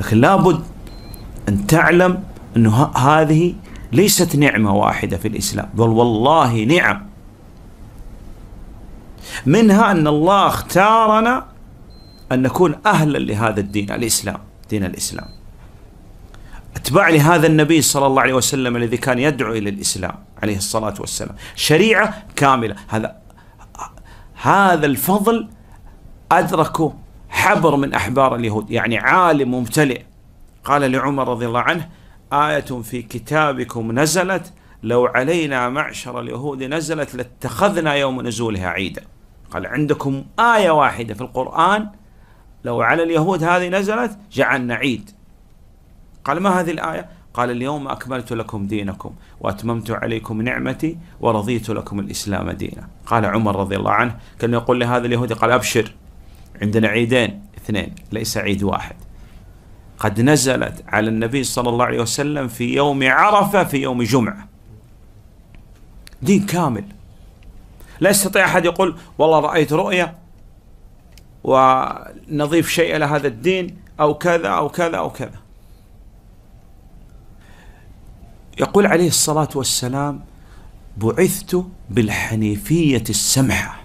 لكن لابد أن تعلم أنه هذه ليست نعمة واحدة في الإسلام بل والله نعم منها أن الله اختارنا أن نكون أهلا لهذا الدين الإسلام دين الإسلام اتباع لهذا النبي صلى الله عليه وسلم الذي كان يدعو إلى الإسلام عليه الصلاة والسلام شريعة كاملة هذا هذا الفضل أدركه حبر من أحبار اليهود يعني عالم ممتلئ قال لعمر رضي الله عنه آية في كتابكم نزلت لو علينا معشر اليهود نزلت لاتخذنا يوم نزولها عيدا قال عندكم آية واحدة في القرآن لو على اليهود هذه نزلت جعلنا عيد قال ما هذه الآية قال اليوم أكملت لكم دينكم وأتممت عليكم نعمتي ورضيت لكم الإسلام دينا قال عمر رضي الله عنه كان يقول لهذا اليهودي قال أبشر عندنا عيدين اثنين ليس عيد واحد قد نزلت على النبي صلى الله عليه وسلم في يوم عرفة في يوم جمعة دين كامل لا يستطيع أحد يقول والله رأيت رؤية ونضيف شيء إلى هذا الدين أو كذا أو كذا أو كذا يقول عليه الصلاة والسلام بعثت بالحنيفية السمحة